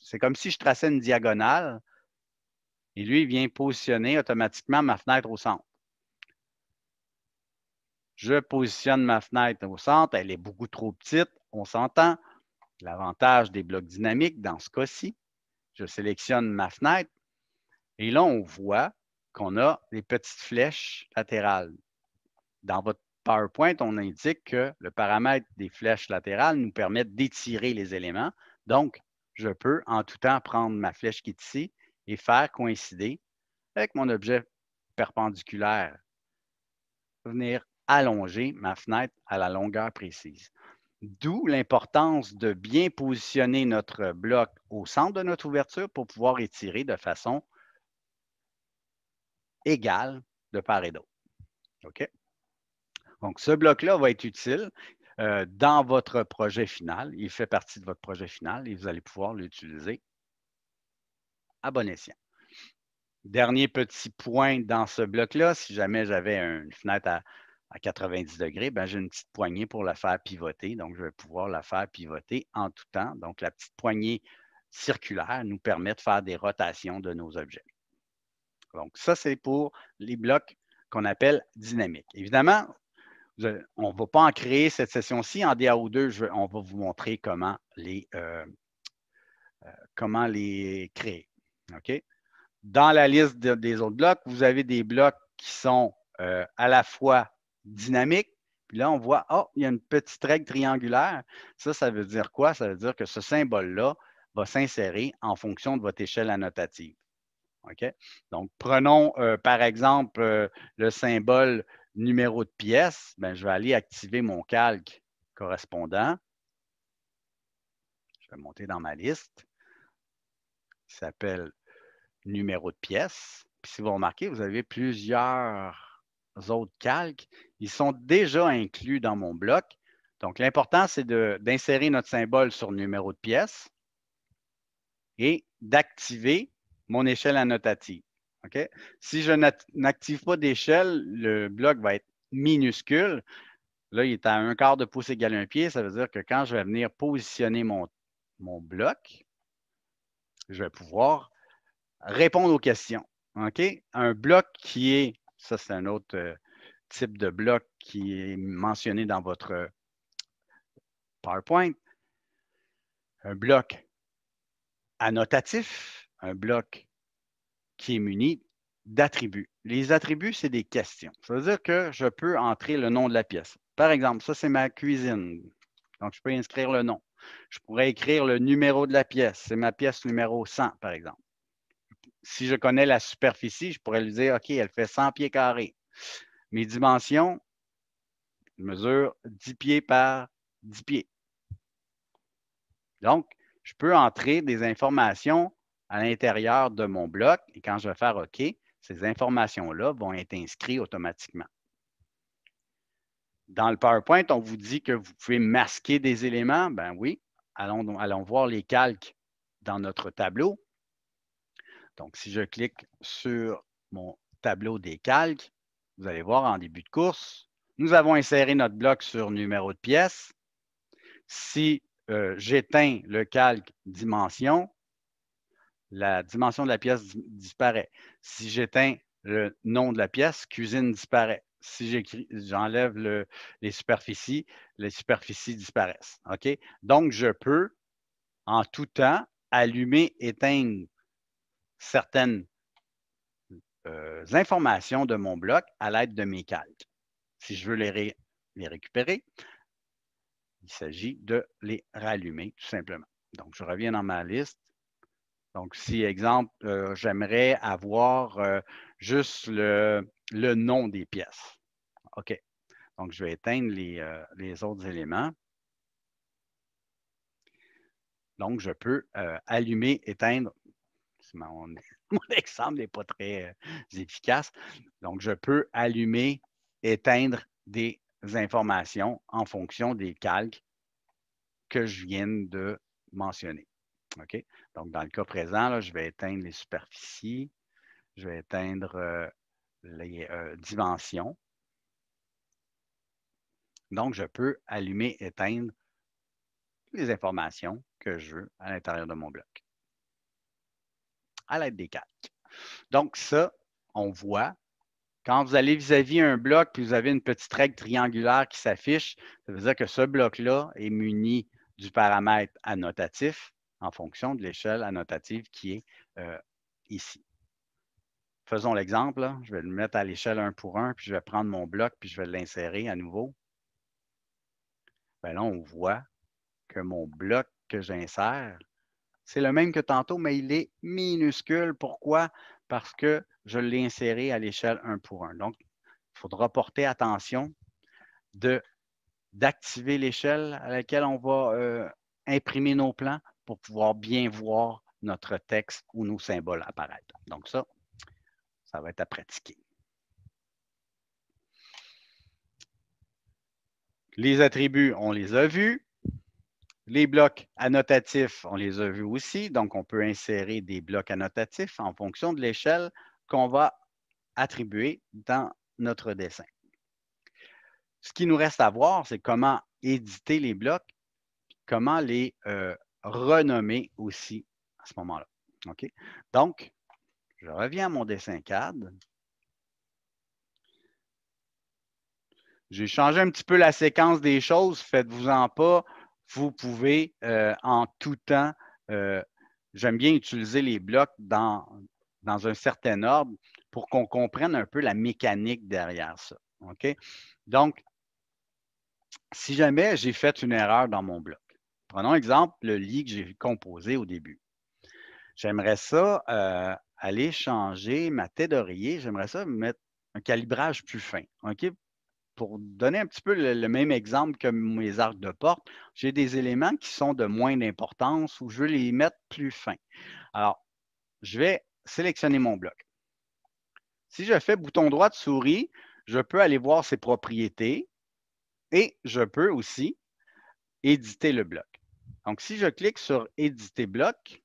c'est comme si je traçais une diagonale et lui, vient positionner automatiquement ma fenêtre au centre. Je positionne ma fenêtre au centre. Elle est beaucoup trop petite, on s'entend. L'avantage des blocs dynamiques dans ce cas-ci, je sélectionne ma fenêtre et là, on voit qu'on a des petites flèches latérales. Dans votre PowerPoint, on indique que le paramètre des flèches latérales nous permet d'étirer les éléments. Donc, je peux en tout temps prendre ma flèche qui est ici et faire coïncider avec mon objet perpendiculaire. Venir allonger ma fenêtre à la longueur précise. D'où l'importance de bien positionner notre bloc au centre de notre ouverture pour pouvoir étirer de façon égale de part et d'autre. OK? Donc, ce bloc-là va être utile euh, dans votre projet final. Il fait partie de votre projet final et vous allez pouvoir l'utiliser à bon escient. Dernier petit point dans ce bloc-là, si jamais j'avais une fenêtre à, à 90 degrés, ben, j'ai une petite poignée pour la faire pivoter. Donc, je vais pouvoir la faire pivoter en tout temps. Donc, la petite poignée circulaire nous permet de faire des rotations de nos objets. Donc, ça, c'est pour les blocs qu'on appelle dynamiques. Évidemment, on ne va pas en créer cette session-ci. En DAO2, on va vous montrer comment les, euh, euh, comment les créer. OK? Dans la liste des autres blocs, vous avez des blocs qui sont euh, à la fois dynamique. Puis là, on voit, oh, il y a une petite règle triangulaire. Ça, ça veut dire quoi? Ça veut dire que ce symbole-là va s'insérer en fonction de votre échelle annotative. OK? Donc, prenons euh, par exemple euh, le symbole numéro de pièce. Bien, je vais aller activer mon calque correspondant. Je vais monter dans ma liste. Il s'appelle numéro de pièce. Puis si vous remarquez, vous avez plusieurs autres calques, ils sont déjà inclus dans mon bloc. Donc, l'important, c'est d'insérer notre symbole sur le numéro de pièce et d'activer mon échelle annotative. OK? Si je n'active pas d'échelle, le bloc va être minuscule. Là, il est à un quart de pouce égal à un pied. Ça veut dire que quand je vais venir positionner mon, bloc, je vais pouvoir répondre aux questions. OK? Un bloc qui est ça, c'est un autre euh, type de bloc qui est mentionné dans votre euh, PowerPoint. Un bloc annotatif, un bloc qui est muni d'attributs. Les attributs, c'est des questions. Ça veut dire que je peux entrer le nom de la pièce. Par exemple, ça, c'est ma cuisine. Donc, je peux inscrire le nom. Je pourrais écrire le numéro de la pièce. C'est ma pièce numéro 100, par exemple si je connais la superficie, je pourrais lui dire, OK, elle fait 100 pieds carrés. Mes dimensions, je mesure 10 pieds par 10 pieds. Donc, je peux entrer des informations à l'intérieur de mon bloc et quand je vais faire OK, ces informations-là vont être inscrites automatiquement. Dans le PowerPoint, on vous dit que vous pouvez masquer des éléments. Ben oui, allons, allons voir les calques dans notre tableau. Donc, si je clique sur mon tableau des calques, vous allez voir en début de course, nous avons inséré notre bloc sur numéro de pièce. Si euh, j'éteins le calque dimension, la dimension de la pièce disparaît. Si j'éteins le nom de la pièce, cuisine disparaît. Si j'enlève les superficies, les superficies disparaissent. Donc, je peux, en tout temps, allumer, éteindre certaines euh, informations de mon bloc à l'aide de mes calques. Si je veux les, récupérer, il s'agit de les rallumer, tout simplement. Donc, je reviens dans ma liste. Donc, si, exemple, euh, j'aimerais avoir euh, juste le, nom des pièces. OK. Donc, je vais éteindre les autres éléments. Donc, je peux allumer, éteindre mon, exemple n'est pas très euh, efficace. Donc, je peux allumer, éteindre des informations en fonction des calques que je viens de mentionner. OK? Donc, dans le cas présent, je vais éteindre les superficies, je vais éteindre euh, les euh, dimensions. Donc, je peux allumer, éteindre les informations que je veux à l'intérieur de mon bloc à l'aide des calques. Donc, ça, on voit. Quand vous allez vis-à-vis un bloc, puis vous avez une petite règle triangulaire qui s'affiche, ça veut dire que ce bloc-là est muni du paramètre annotatif en fonction de l'échelle annotative qui est euh, ici. Faisons l'exemple. Je vais le mettre à l'échelle 1 pour un, puis je vais prendre mon bloc, puis je vais l'insérer à nouveau. Ben là, on voit que mon bloc que j'insère c'est le même que tantôt, mais il est minuscule. Pourquoi? Parce que je l'ai inséré à l'échelle 1 pour 1. Donc, il faudra porter attention d'activer l'échelle à laquelle on va euh, imprimer nos plans pour pouvoir bien voir notre texte ou nos symboles apparaître. Donc ça, ça va être à pratiquer. Les attributs, on les a vus. Les blocs annotatifs, on les a vus aussi, donc on peut insérer des blocs annotatifs en fonction de l'échelle qu'on va attribuer dans notre dessin. Ce qui nous reste à voir, c'est comment éditer les blocs, comment les euh, renommer aussi à ce moment-là. Donc, je reviens à mon dessin cadre. J'ai changé un petit peu la séquence des choses, faites-vous-en pas vous pouvez euh, en tout temps, euh, j'aime bien utiliser les blocs dans, dans un certain ordre pour qu'on comprenne un peu la mécanique derrière ça. OK? Donc, si jamais j'ai fait une erreur dans mon bloc, prenons exemple le lit que j'ai composé au début. J'aimerais ça euh, aller changer ma tête d'oreiller, j'aimerais ça mettre un calibrage plus fin. OK? pour donner un petit peu le, même exemple que mes arcs de porte, j'ai des éléments qui sont de moins d'importance ou je veux les mettre plus fins. Alors, je vais sélectionner mon bloc. Si je fais bouton droit de souris, je peux aller voir ses propriétés et je peux aussi éditer le bloc. Donc, si je clique sur Éditer bloc,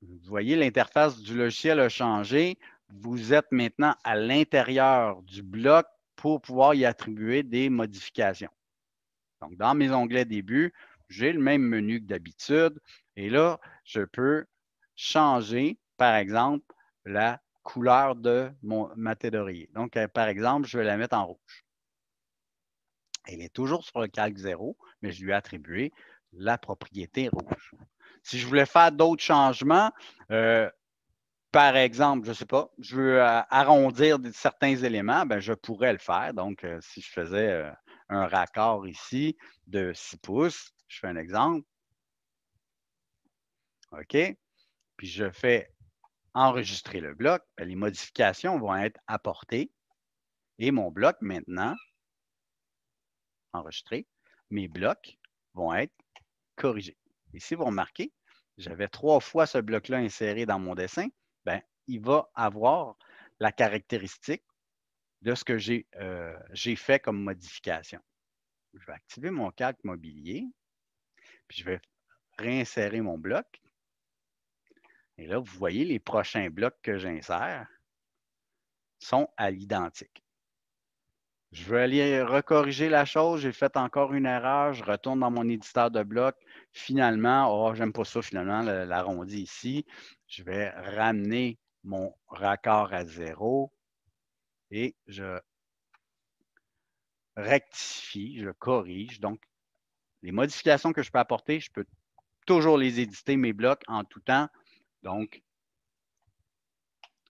vous voyez, l'interface du logiciel a changé vous êtes maintenant à l'intérieur du bloc pour pouvoir y attribuer des modifications. Donc, dans mes onglets début, j'ai le même menu que d'habitude. Et là, je peux changer, par exemple, la couleur de mon, ma Donc, euh, par exemple, je vais la mettre en rouge. Elle est toujours sur le calque 0, mais je lui ai attribué la propriété rouge. Si je voulais faire d'autres changements, euh, par exemple, je ne sais pas, je veux euh, arrondir certains éléments, ben, je pourrais le faire. Donc, euh, si je faisais euh, un raccord ici de 6 pouces, je fais un exemple. OK. Puis je fais enregistrer le bloc. Ben, les modifications vont être apportées. Et mon bloc maintenant, enregistré, mes blocs vont être corrigés. Ici, vous remarquez, j'avais trois fois ce bloc-là inséré dans mon dessin il va avoir la caractéristique de ce que euh, j'ai fait comme modification. Je vais activer mon calque mobilier, puis je vais réinsérer mon bloc. Et là, vous voyez, les prochains blocs que j'insère sont à l'identique. Je vais aller recorriger la chose, j'ai fait encore une erreur, je retourne dans mon éditeur de blocs. Finalement, oh, j'aime pas ça, finalement, l'arrondi ici. Je vais ramener mon raccord à zéro et je rectifie, je corrige. Donc, les modifications que je peux apporter, je peux toujours les éditer, mes blocs, en tout temps. Donc,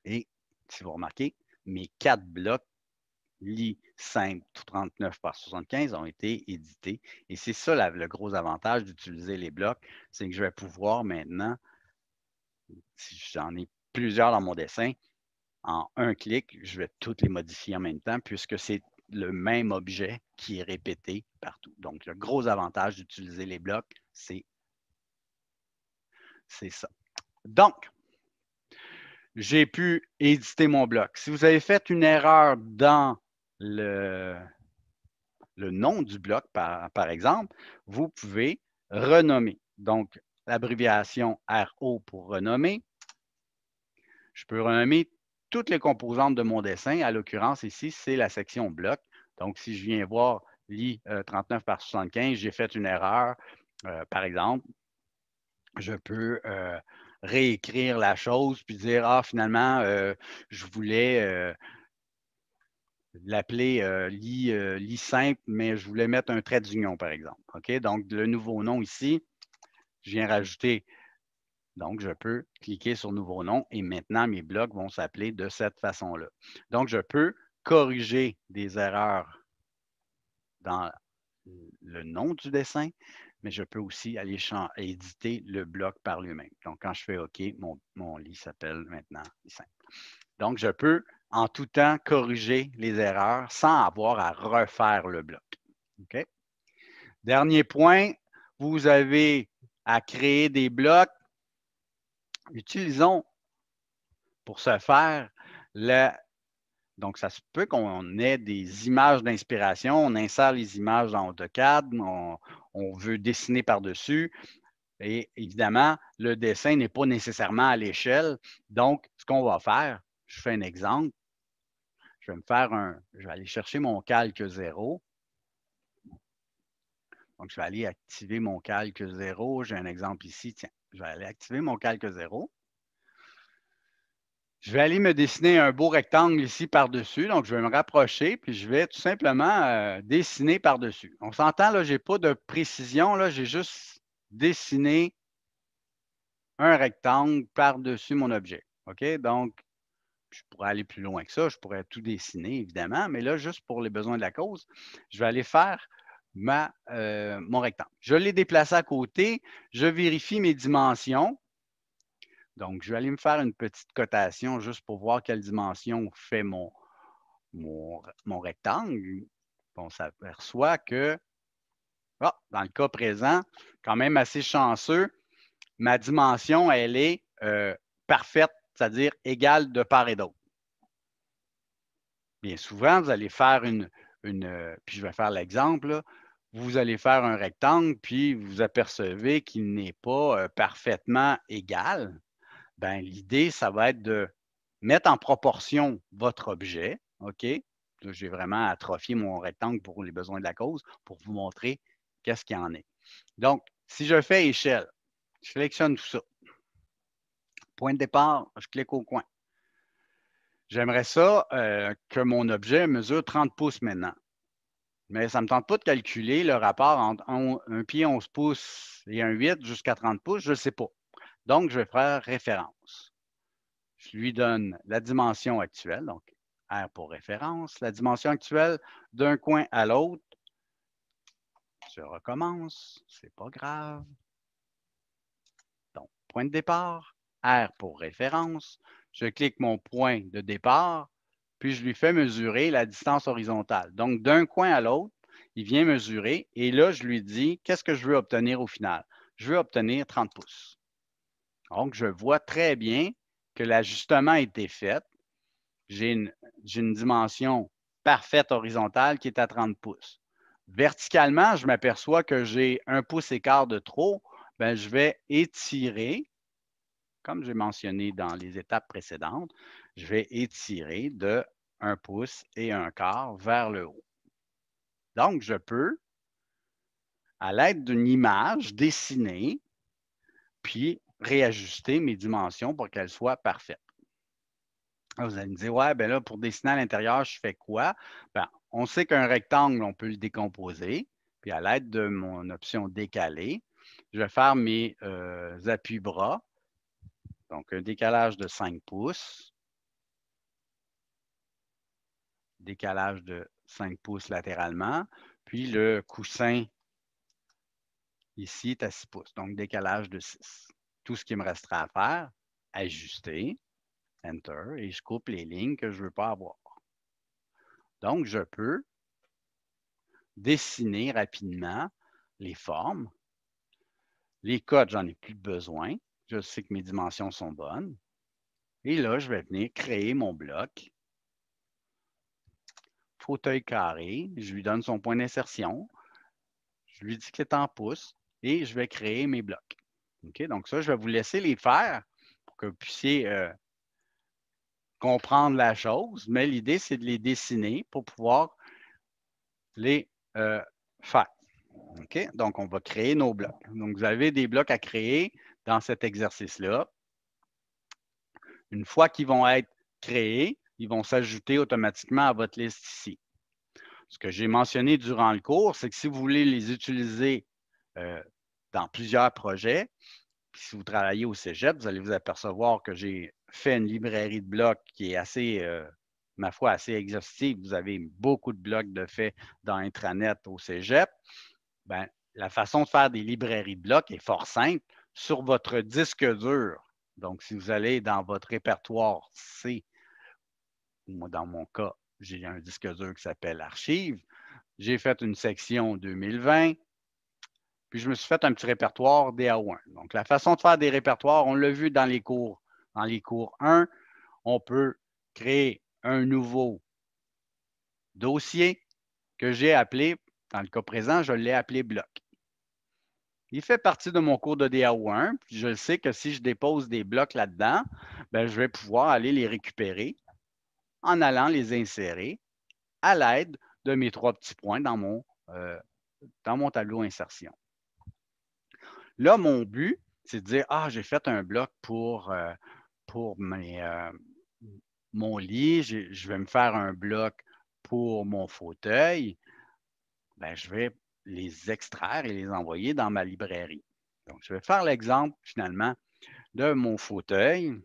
et si vous remarquez, mes quatre blocs lits simples 39 par 75 ont été édités. Et c'est ça le gros avantage d'utiliser les blocs, c'est que je vais pouvoir maintenant, si j'en ai plusieurs dans mon dessin, en un clic, je vais toutes les modifier en même temps puisque c'est le même objet qui est répété partout. Donc, le gros avantage d'utiliser les blocs, c'est ça. Donc, j'ai pu éditer mon bloc. Si vous avez fait une erreur dans le, nom du bloc, par, par exemple, vous pouvez renommer. Donc, l'abréviation RO pour renommer, je peux renommer toutes les composantes de mon dessin. À l'occurrence, ici, c'est la section bloc. Donc, si je viens voir li 39 euh, par 75, j'ai fait une erreur, euh, par exemple, je peux euh, réécrire la chose puis dire, ah, finalement, je voulais l'appeler l'I lit, simple, mais je voulais mettre un trait d'union, par exemple. Donc, le nouveau nom ici, je viens rajouter donc, je peux cliquer sur Nouveau nom et maintenant mes blocs vont s'appeler de cette façon-là. Donc, je peux corriger des erreurs dans le nom du dessin, mais je peux aussi aller éditer le bloc par lui-même. Donc, quand je fais OK, mon, lit s'appelle maintenant dessin ». Donc, je peux en tout temps corriger les erreurs sans avoir à refaire le bloc. Dernier point, vous avez à créer des blocs utilisons pour ce faire le. Donc, ça se peut qu'on ait des images d'inspiration, on insère les images dans AutoCAD, on, on veut dessiner par-dessus. Et évidemment, le dessin n'est pas nécessairement à l'échelle. Donc, ce qu'on va faire, je fais un exemple. Je vais me faire un. Je vais aller chercher mon calque zéro. Donc, je vais aller activer mon calque zéro. J'ai un exemple ici. Tiens, je vais aller activer mon calque zéro. Je vais aller me dessiner un beau rectangle ici par-dessus. Donc, je vais me rapprocher, puis je vais tout simplement euh, dessiner par-dessus. On s'entend, là, je n'ai pas de précision. Là, j'ai juste dessiné un rectangle par-dessus mon objet. OK? Donc, je pourrais aller plus loin que ça. Je pourrais tout dessiner, évidemment. Mais là, juste pour les besoins de la cause, je vais aller faire euh, mon rectangle. Je l'ai déplacé à côté, je vérifie mes dimensions. Donc, je vais aller me faire une petite cotation juste pour voir quelle dimension fait mon, rectangle. On s'aperçoit que, ah, dans le cas présent, quand même assez chanceux, ma dimension, elle est euh, parfaite, c'est-à-dire égale de part et d'autre. Bien souvent, vous allez faire une, une puis je vais faire l'exemple, vous allez faire un rectangle, puis vous apercevez qu'il n'est pas euh, parfaitement égal, ben, l'idée, ça va être de mettre en proportion votre objet, OK? J'ai vraiment atrophié mon rectangle pour les besoins de la cause pour vous montrer qu'est-ce qu'il en est. Donc, si je fais échelle, je sélectionne tout ça. Point de départ, je clique au coin. J'aimerais ça euh, que mon objet mesure 30 pouces maintenant mais ça ne me tente pas de calculer le rapport entre un, pied 11 pouces et un 8 jusqu'à 30 pouces, je ne sais pas. Donc, je vais faire référence. Je lui donne la dimension actuelle, donc R pour référence, la dimension actuelle d'un coin à l'autre. Je recommence, Ce n'est pas grave. Donc, point de départ, R pour référence. Je clique mon point de départ puis je lui fais mesurer la distance horizontale. Donc, d'un coin à l'autre, il vient mesurer et là, je lui dis qu'est-ce que je veux obtenir au final. Je veux obtenir 30 pouces. Donc, je vois très bien que l'ajustement a été fait. J'ai une, dimension parfaite horizontale qui est à 30 pouces. Verticalement, je m'aperçois que j'ai un pouce écart de trop. Bien, je vais étirer, comme j'ai mentionné dans les étapes précédentes, je vais étirer de un pouce et un quart vers le haut. Donc, je peux, à l'aide d'une image, dessiner, puis réajuster mes dimensions pour qu'elles soient parfaites. vous allez me dire, ouais, ben là, pour dessiner à l'intérieur, je fais quoi? Ben, on sait qu'un rectangle, on peut le décomposer. Puis à l'aide de mon option Décaler », je vais faire mes euh, appuis bras. Donc, un décalage de 5 pouces. décalage de 5 pouces latéralement. Puis le coussin ici est à 6 pouces, donc décalage de 6. Tout ce qui me restera à faire, ajuster, Enter, et je coupe les lignes que je ne veux pas avoir. Donc, je peux dessiner rapidement les formes. Les codes, j'en ai plus besoin. Je sais que mes dimensions sont bonnes. Et là, je vais venir créer mon bloc fauteuil carré, je lui donne son point d'insertion, je lui dis qu'il est en pouce et je vais créer mes blocs. Donc ça, je vais vous laisser les faire pour que vous puissiez euh, comprendre la chose, mais l'idée, c'est de les dessiner pour pouvoir les euh, faire. Donc, on va créer nos blocs. Donc, vous avez des blocs à créer dans cet exercice-là. Une fois qu'ils vont être créés, ils vont s'ajouter automatiquement à votre liste ici. Ce que j'ai mentionné durant le cours, c'est que si vous voulez les utiliser euh, dans plusieurs projets, si vous travaillez au Cégep, vous allez vous apercevoir que j'ai fait une librairie de blocs qui est assez, euh, ma foi, assez exhaustive. Vous avez beaucoup de blocs de faits dans Intranet au Cégep. Ben, la façon de faire des librairies de blocs est fort simple. Sur votre disque dur, donc si vous allez dans votre répertoire C dans mon cas, j'ai un disque dur qui s'appelle Archive ». J'ai fait une section 2020, puis je me suis fait un petit répertoire dao 1 Donc, la façon de faire des répertoires, on l'a vu dans les cours. Dans les cours 1, on peut créer un nouveau dossier que j'ai appelé, dans le cas présent, je l'ai appelé bloc. Il fait partie de mon cours de DAO1. Puis je sais que si je dépose des blocs là-dedans, ben, je vais pouvoir aller les récupérer en allant les insérer à l'aide de mes trois petits points dans mon, euh, tableau insertion. Là, mon but, c'est de dire, ah, j'ai fait un bloc pour, euh, euh, mon lit, je vais me faire un bloc pour mon fauteuil. Ben, je vais les extraire et les envoyer dans ma librairie. Donc, je vais faire l'exemple finalement de mon fauteuil.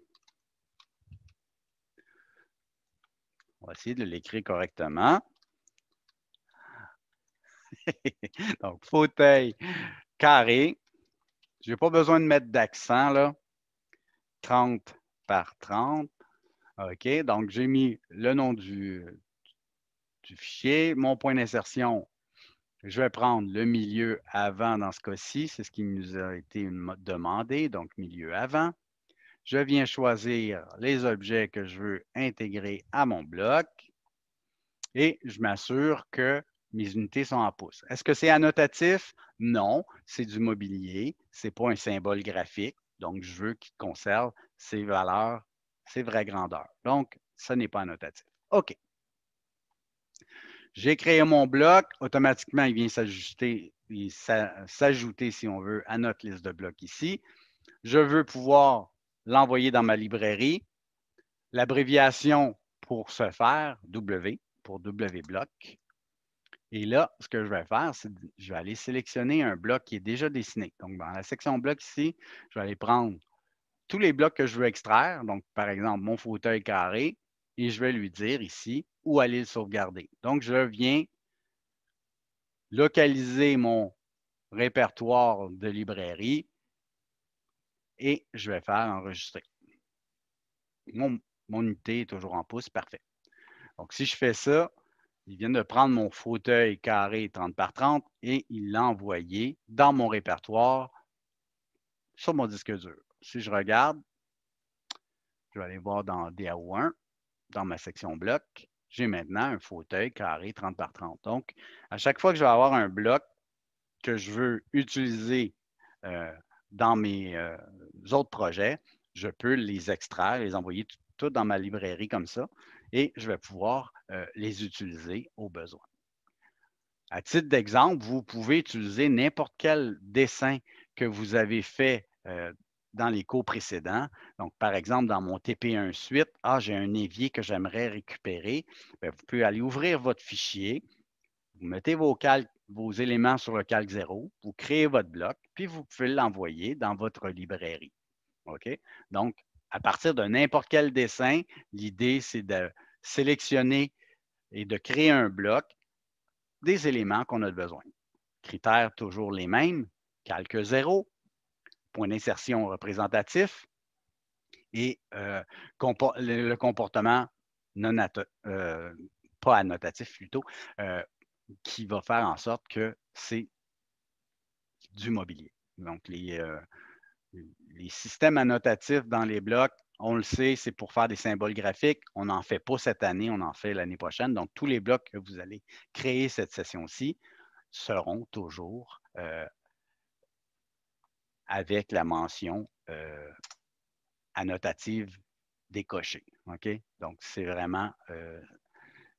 On essayer de l'écrire correctement. Donc, fauteuil carré. Je n'ai pas besoin de mettre d'accent, là. 30 par 30. OK, donc j'ai mis le nom du, du fichier, mon point d'insertion. Je vais prendre le milieu avant dans ce cas-ci. C'est ce qui nous a été demandé, donc milieu avant. Je viens choisir les objets que je veux intégrer à mon bloc et je m'assure que mes unités sont en pouce. Est-ce que c'est annotatif? Non, c'est du mobilier, ce n'est pas un symbole graphique, donc je veux qu'il conserve ses valeurs, ses vraies grandeurs. Donc, ce n'est pas annotatif. OK. J'ai créé mon bloc, automatiquement, il vient s'ajuster, s'ajouter, si on veut, à notre liste de blocs ici. Je veux pouvoir l'envoyer dans ma librairie. L'abréviation pour ce faire, W, pour W bloc. Et là, ce que je vais faire, c'est je vais aller sélectionner un bloc qui est déjà dessiné. Donc, dans la section bloc ici, je vais aller prendre tous les blocs que je veux extraire. Donc, par exemple, mon fauteuil carré, et je vais lui dire ici où aller le sauvegarder. Donc, je viens localiser mon répertoire de librairie et je vais faire enregistrer. Mon, unité est toujours en pouce, parfait. Donc, si je fais ça, il vient de prendre mon fauteuil carré 30 par 30 et il l'a envoyé dans mon répertoire sur mon disque dur. Si je regarde, je vais aller voir dans DAO1, dans ma section bloc, j'ai maintenant un fauteuil carré 30 par 30. Donc, à chaque fois que je vais avoir un bloc que je veux utiliser euh, dans mes euh, autres projets, je peux les extraire, les envoyer tout, dans ma librairie comme ça, et je vais pouvoir euh, les utiliser au besoin. À titre d'exemple, vous pouvez utiliser n'importe quel dessin que vous avez fait euh, dans les cours précédents. Donc, par exemple, dans mon TP1 suite, ah, j'ai un évier que j'aimerais récupérer. Ben, vous pouvez aller ouvrir votre fichier, vous mettez vos calques vos éléments sur le calque zéro, vous créez votre bloc, puis vous pouvez l'envoyer dans votre librairie. OK? Donc, à partir de n'importe quel dessin, l'idée, c'est de sélectionner et de créer un bloc des éléments qu'on a besoin. Critères toujours les mêmes, calque zéro, point d'insertion représentatif et euh, le comportement non euh, pas annotatif plutôt, euh, qui va faire en sorte que c'est du mobilier. Donc, les, euh, les systèmes annotatifs dans les blocs, on le sait, c'est pour faire des symboles graphiques. On n'en fait pas cette année, on en fait l'année prochaine. Donc, tous les blocs que vous allez créer cette session-ci seront toujours euh, avec la mention euh, annotative décochée. OK? Donc, c'est vraiment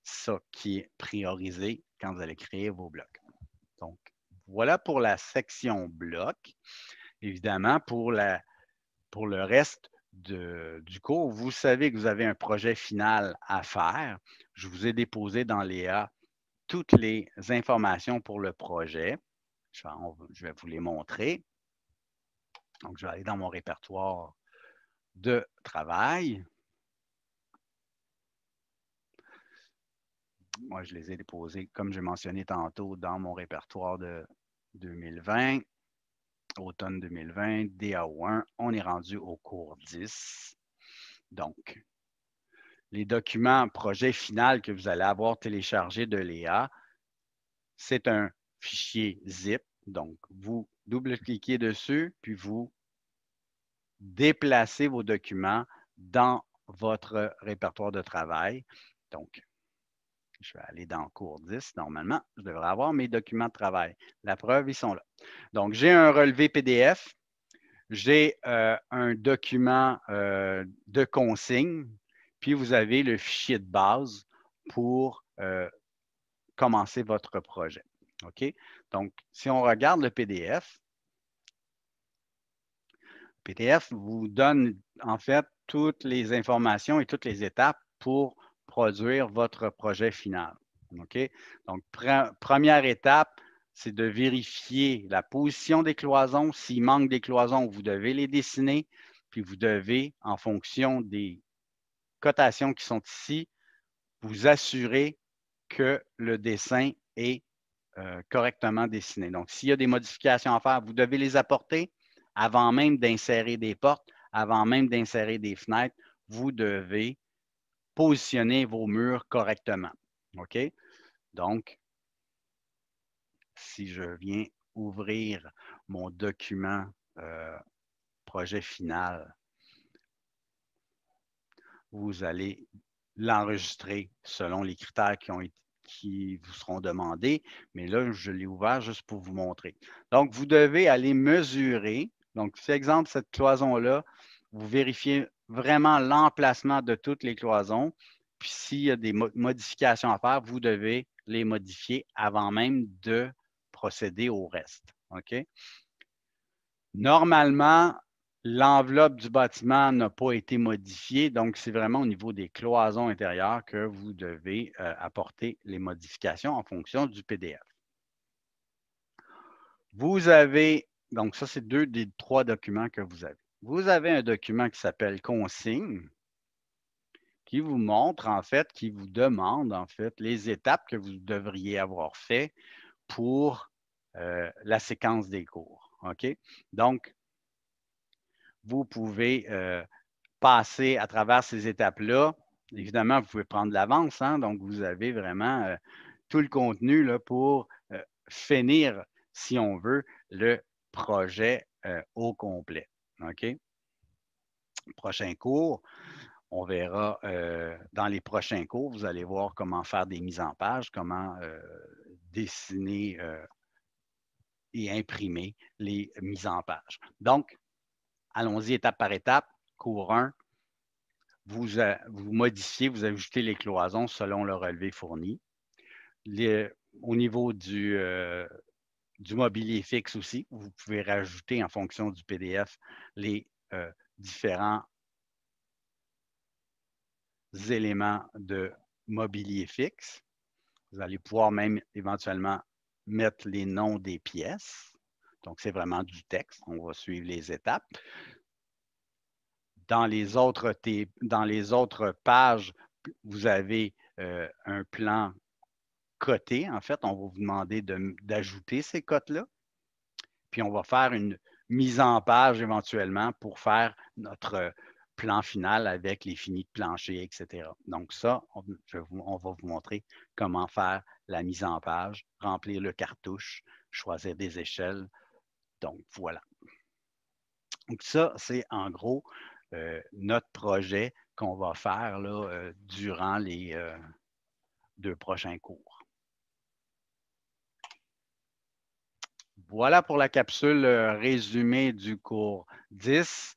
ça qui est priorisé quand vous allez créer vos blocs. Donc, voilà pour la section blocs. Évidemment, pour, le reste du cours, vous savez que vous avez un projet final à faire. Je vous ai déposé dans Léa toutes les informations pour le projet. Je vais, je vais vous les montrer. Donc, je vais aller dans mon répertoire de travail. moi, je les ai déposés, comme j'ai mentionné tantôt, dans mon répertoire de 2020, automne 2020, DAO1. On est rendu au cours 10. Donc, les documents projet final que vous allez avoir téléchargés de l'EA, c'est un fichier zip. Donc, vous double-cliquez dessus, puis vous déplacez vos documents dans votre répertoire de travail. Donc, je vais aller dans cours 10, normalement, je devrais avoir mes documents de travail. La preuve, ils sont là. Donc, j'ai un relevé PDF, j'ai euh, un document euh, de consigne, puis vous avez le fichier de base pour euh, commencer votre projet. OK? Donc, si on regarde le PDF, le PDF vous donne en fait toutes les informations et toutes les étapes pour produire votre projet final. Donc, première étape, c'est de vérifier la position des cloisons. S'il manque des cloisons, vous devez les dessiner, puis vous devez, en fonction des cotations qui sont ici, vous assurer que le dessin est euh, correctement dessiné. Donc, s'il y a des modifications à faire, vous devez les apporter avant même d'insérer des portes, avant même d'insérer des fenêtres. Vous devez positionner vos murs correctement. OK? Donc, si je viens ouvrir mon document euh, projet final, vous allez l'enregistrer selon les critères qui, ont qui vous seront demandés, mais là, je l'ai ouvert juste pour vous montrer. Donc, vous devez aller mesurer. Donc, cet exemple, cette cloison-là, vous vérifiez vraiment l'emplacement de toutes les cloisons. Puis s'il y a des modifications à faire, vous devez les modifier avant même de procéder au reste. OK? Normalement, l'enveloppe du bâtiment n'a pas été modifiée, donc c'est vraiment au niveau des cloisons intérieures que vous devez euh, apporter les modifications en fonction du PDF. Vous avez, donc ça, c'est deux des trois documents que vous avez vous avez un document qui s'appelle consigne qui vous montre en fait, qui vous demande en fait les étapes que vous devriez avoir faites pour euh, la séquence des cours. OK? Donc, vous pouvez euh, passer à travers ces étapes-là. Évidemment, vous pouvez prendre l'avance, hein, donc vous avez vraiment euh, tout le contenu là, pour finir, si on veut, le projet au complet. OK? Prochain cours, on verra euh, dans les prochains cours, vous allez voir comment faire des mises en page, comment euh, dessiner euh, et imprimer les mises en page. Donc, allons-y étape par étape. Cours 1, vous, vous modifiez, vous ajoutez les cloisons selon le relevé fourni. au niveau du, du mobilier fixe aussi. Vous pouvez rajouter en fonction du PDF les euh, différents éléments de mobilier fixe. Vous allez pouvoir même éventuellement mettre les noms des pièces. Donc, c'est vraiment du texte. On va suivre les étapes. Dans les autres, pages, vous avez euh, un plan coter. En fait, on va vous demander d'ajouter ces cotes-là. Puis on va faire une mise en page éventuellement pour faire notre euh, plan final avec les finis de plancher, etc. Donc ça, on, va vous montrer comment faire la mise en page, remplir le cartouche, choisir des échelles. Donc voilà. Donc ça, c'est en gros euh, notre projet qu'on va faire euh, durant les deux prochains cours. Voilà pour la capsule euh, résumée du cours 10.